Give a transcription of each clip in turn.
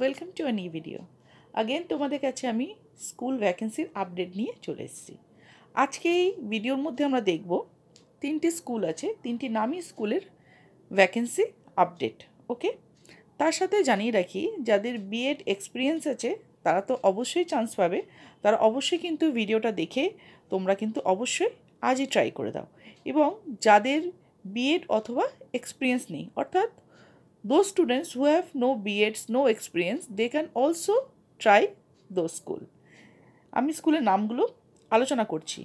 Welcome to a video again তোমাদের কাছে আমি স্কুল ভ্যাকেন্সির আপডেট নিয়ে চলে এসেছি আজকে এই ভিডিওর মধ্যে আমরা দেখব তিনটি স্কুল আছে তিনটি নামি স্কুলের ভ্যাকেন্সি আপডেট ওকে তার সাথে জানিয়ে রাখি যাদের বিএড এক্সপিরিয়েন্স আছে তারা তো অবশ্যই চান্স পাবে তারা অবশ্যই কিন্তু ভিডিওটা দেখে তোমরা কিন্তু অবশ্যই আজই ট্রাই করে দাও এবং যাদের বিএড অথবা এক্সপিরিয়েন্স নেই অর্থাৎ those students who have no BEDs, no experience, they can also try those school. আমি স্কুলের নামগুলো আলোচনা করছি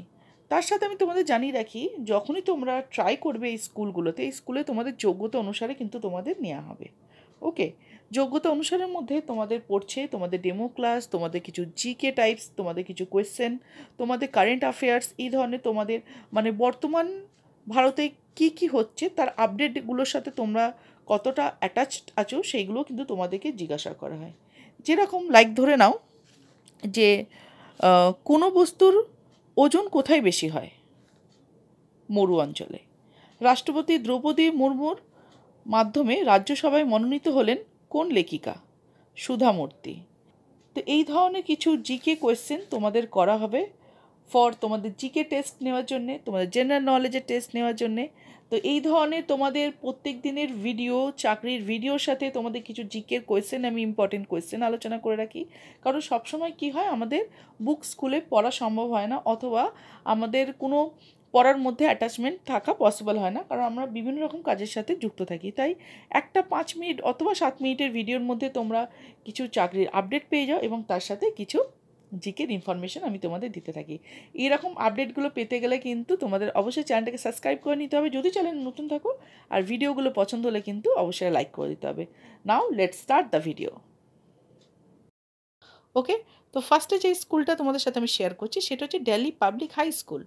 তার সাথে আমি তোমাদের জানিয়ে রাখি যখনই তোমরা ট্রাই করবে এই স্কুলগুলোতে এই স্কুলে তোমাদের যোগ্যতা অনুসারে কিন্তু তোমাদের নেওয়া হবে ওকে যোগ্যতা অনুসারের মধ্যে তোমাদের পড়ছে তোমাদের ডেমো ক্লাস তোমাদের কিছু জিকে টাইপস তোমাদের কিছু কোয়েশ্চেন তোমাদের কারেন্ট অ্যাফেয়ার্স এই ধরনের তোমাদের মানে বর্তমান ভারতে কি কি হচ্ছে তার আপডেটগুলোর সাথে তোমরা কতটা অ্যাটাচড আছো সেইগুলো কিন্তু তোমাদেরকে জিজ্ঞাসা করা হয় যেরকম লাইক ধরে নাও যে কোনো বস্তুর ওজন কোথায় বেশি হয় মরু অঞ্চলে রাষ্ট্রপতি দ্রৌপদী মুর্মুর মাধ্যমে রাজ্যসভায় মনোনীত হলেন কোন লেখিকা সুধামূর্তি তো এই ধরনের কিছু জিকে কোয়েশ্চেন তোমাদের করা হবে ফর তোমাদের জিকে টেস্ট নেওয়ার জন্যে তোমাদের জেনারেল নলেজের টেস্ট নেওয়ার জন্যে তো এই ধরনের তোমাদের প্রত্যেক দিনের ভিডিও চাকরির ভিডিওর সাথে তোমাদের কিছু জিকের কোয়েশ্চেন আমি ইম্পর্টেন্ট কোয়েশ্চেন আলোচনা করে রাখি কারণ সবসময় কি হয় আমাদের বুক স্কুলে পড়া সম্ভব হয় না অথবা আমাদের কোনো পড়ার মধ্যে অ্যাটাচমেন্ট থাকা পসিবল হয় না কারণ আমরা বিভিন্ন রকম কাজের সাথে যুক্ত থাকি তাই একটা পাঁচ মিনিট অথবা সাত মিনিটের ভিডিওর মধ্যে তোমরা কিছু চাকরির আপডেট পেয়ে যাও এবং তার সাথে কিছু জিকের ইনফরমেশান আমি তোমাদের দিতে থাকি এরকম আপডেটগুলো পেতে গেলে কিন্তু তোমাদের অবশ্যই চ্যানেলটাকে সাবস্ক্রাইব করে নিতে হবে যদি চ্যানেল নতুন থাকো আর ভিডিওগুলো পছন্দ হলে কিন্তু অবশ্যই লাইক করে দিতে হবে now let start the video okay তো ফার্স্টে যে স্কুলটা তোমাদের সাথে আমি শেয়ার করছি সেটা হচ্ছে ডেলি পাবলিক হাই স্কুল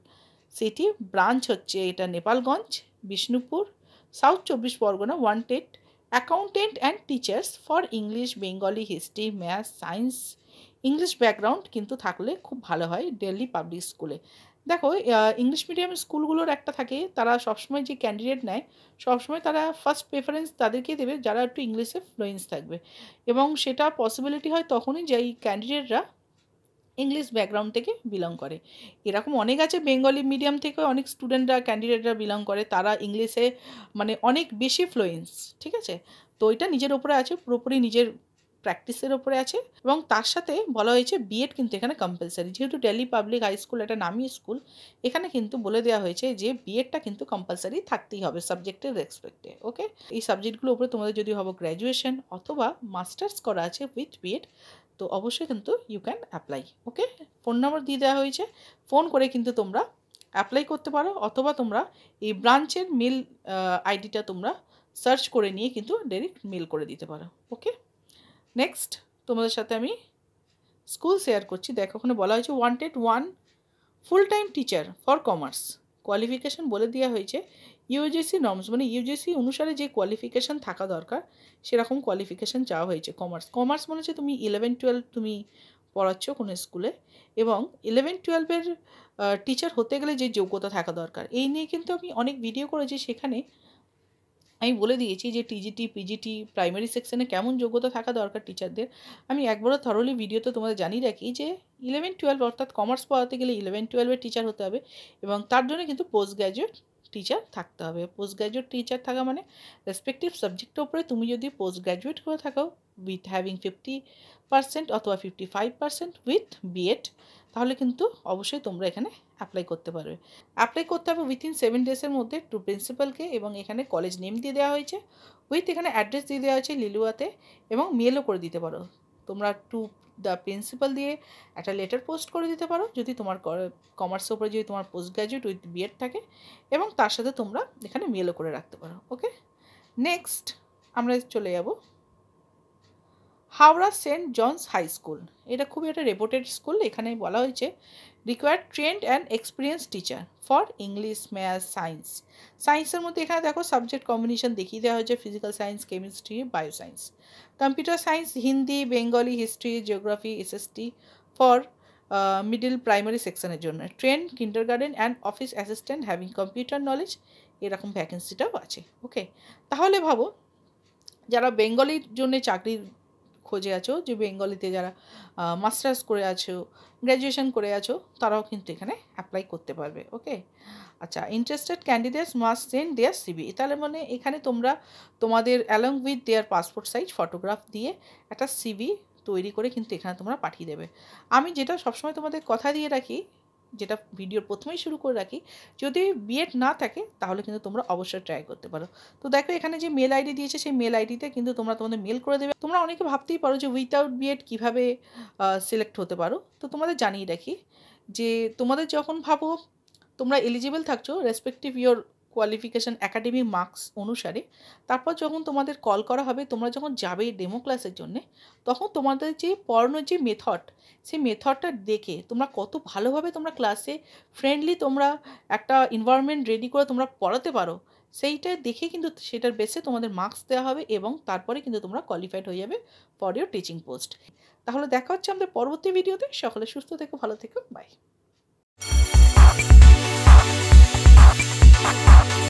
সেটি ব্রাঞ্চ হচ্ছে এটা নেপালগঞ্জ বিষ্ণুপুর সাউথ চব্বিশ Pargana one TET accountant and teachers for English Bengali history math science English background কিন্তু থাকলে খুব ভালো হয় ডেলি পাবলিক স্কুলে দেখো ইংলিশ মিডিয়াম স্কুলগুলোর একটা থাকে তারা সবসময় যে ক্যান্ডিডেট নেয় সবসময় তারা ফার্স্ট প্রেফারেন্স তাদেরকে দেবে যারা একটু ইংলিশে ফ্লুয়েন্স থাকবে এবং সেটা পসিবিলিটি হয় তখনই যে এই ক্যান্ডিডেটরা ইংলিশ ব্যাকগ্রাউন্ড থেকে বিলং করে এরকম অনেক আছে বেঙ্গলি মিডিয়াম থেকে অনেক স্টুডেন্টরা ক্যান্ডিডেটরা বিলং করে তারা ইংলিশে মানে অনেক বেশি ফ্লুয়েন্স ঠিক আছে তো এটা নিজের ওপরে আছে পুরোপুরি নিজের প্র্যাকটিসের ওপরে আছে এবং তার সাথে বলা হয়েছে বিএড কিন্তু এখানে কম্পালসারি যেহেতু ডেলি পাবলিক হাই স্কুল একটা নামি স্কুল এখানে কিন্তু বলে দেওয়া হয়েছে যে বিএডটা কিন্তু কম্পালসারি থাকতেই হবে সাবজেক্টের রেসপেক্টে ওকে এই সাবজেক্টগুলোর উপরে তোমাদের যদি হবো গ্র্যাজুয়েশন অথবা মাস্টার্স করা আছে উইথ বিএড তো অবশ্যই কিন্তু you can apply okay phone number দিয়ে দেওয়া হয়েছে ফোন করে কিন্তু তোমরা অ্যাপ্লাই করতে পারো অথবা তোমরা এই ব্রাঞ্চের মেল আইডিটা তোমরা সার্চ করে নিয়ে কিন্তু ডাইরেক্ট মেল করে দিতে পারো ওকে নেক্সট তোমাদের সাথে আমি স্কুল শেয়ার করছি দেখো ওখানে বলা হয়েছে wanted one full time teacher for commerce qualification বলে দেওয়া হয়েছে ইউজিসি নর্মস মানে ইউজিসি অনুসারে যে কোয়ালিফিকেশান থাকা দরকার সেরকম কোয়ালিফিকেশান চাওয়া হয়েছে কমার্স কমার্স মনে হচ্ছে তুমি ইলেভেন টুয়েলভ তুমি পড়াচ্ছ কোনো স্কুলে এবং ইলেভেন টুয়েলভের টিচার হতে গেলে যে যোগ্যতা থাকা দরকার এই নিয়ে কিন্তু আমি অনেক ভিডিও করেছি সেখানে আমি বলে দিয়েছি যে টিজিটি পিজিটি প্রাইমারি সেকশনে কেমন যোগ্যতা থাকা দরকার টিচারদের আমি একবারও থরলি ভিডিওতে তোমাদের জানিয়ে রাখি যে ইলেভেন টুয়েলভ অর্থাৎ কমার্স পড়াতে গেলে ইলেভেন টুয়েলভের টিচার হতে হবে এবং তার জন্য কিন্তু পোস্ট গ্র্যাজুয়েট টিচার থাকতে হবে পোস্ট গ্র্যাজুয়েট টিচার থাকা মানে রেসপেক্টিভ সাবজেক্টের উপরে তুমি যদি পোস্ট গ্র্যাজুয়েট করে থাকো উইথ হ্যাভিং ফিফটি পার্সেন্ট অথবা fifty five percent with B Ed তাহলে কিন্তু অবশ্যই তোমরা এখানে অ্যাপ্লাই করতে পারবে অ্যাপ্লাই করতে হবে উইথিন সেভেন ডেজের মধ্যে টু প্রিন্সিপালকে এবং এখানে কলেজ নেম দিয়ে দেওয়া হয়েছে উইথ এখানে অ্যাড্রেস দিয়ে দেওয়া হয়েছে লিলুয়াতে এবং মেলও করে দিতে পারো তোমরা টু দ্য প্রিন্সিপাল দিয়ে একটা লেটার পোস্ট করে দিতে পারো যদি তোমার কমার্সের উপরে যদি তোমার পোস্ট গ্র্যাজুয়েট উইথ বিএড থাকে এবং তার সাথে তোমরা এখানে মেলও করে রাখতে পারো ওকে নেক্সট আমরা চলে যাব Howrah saint John's high school এটা খুবই একটা রেপুটেড স্কুল এখানে বলা হয়েছে require trained and experience teacher for English math science সায়েন্সের মধ্যে এখানে দেখো সাবজেক্ট কম্বিনেশন দেখিয়ে দেওয়া হয়েছে physical science chemistry bio science computer science Hindi Bengali history geography SST for middle primary সেকশনের জন্য trained kindergarten and office assistant having computer knowledge এরকম ভ্যাকেন্সিটাও আছে ওকে তাহলে ভাবো যারা বেঙ্গলির জন্য চাকরির খোঁজে আছো যে বেঙ্গলিতে যারা মাস্টার্স করে আছো গ্র্যাজুয়েশন করে আছো তারাও কিন্তু এখানে অ্যাপ্লাই করতে পারবে ওকে আচ্ছা interested candidates must send their CV তাহলে মানে এখানে তোমরা তোমাদের along with their passport size photograph দিয়ে একটা সিবি তৈরি করে কিন্তু এখানে তোমরা পাঠিয়ে দেবে আমি যেটা সবসময় তোমাদের কথা দিয়ে রাখি যেটা ভিডিওর প্রথমেই শুরু করে রাখি যদি বিএড না থাকে তাহলে কিন্তু তোমরা অবশ্যই ট্রাই করতে পারো তো দেখো এখানে যে মেল আইডি দিয়েছে সেই মেল আইডিতে কিন্তু তোমরা তোমাদের মেল করে দেবে তোমরা অনেকে ভাবতেই পারো যে উইথাউট বিএড কীভাবে সিলেক্ট হতে পারো তো তোমাদের জানিয়ে রাখি যে তোমাদের যখন ভাবো তোমরা এলিজিবল থাকছো respective your qualification academy marks অনুসারে তারপর যখন তোমাদের কল করা হবে তোমরা যখন যাবে ডেমো ক্লাসের জন্যে তখন তোমাদের যে পড়ানোর যে মেথড সেই মেথডটা দেখে তোমরা কত ভালোভাবে তোমরা ক্লাসে ফ্রেন্ডলি তোমরা একটা এনভায়রনমেন্ট রেডি করে তোমরা পড়াতে পারো সেইটা দেখে কিন্তু সেটার বেসে তোমাদের মার্কস দেওয়া হবে এবং তারপরে কিন্তু তোমরা কোয়ালিফাইড হয়ে যাবে ফর টিচিং পোস্ট তাহলে দেখা হচ্ছে আমাদের পরবর্তী ভিডিওতে সকলে সুস্থ থেকো ভালো থেকো বাই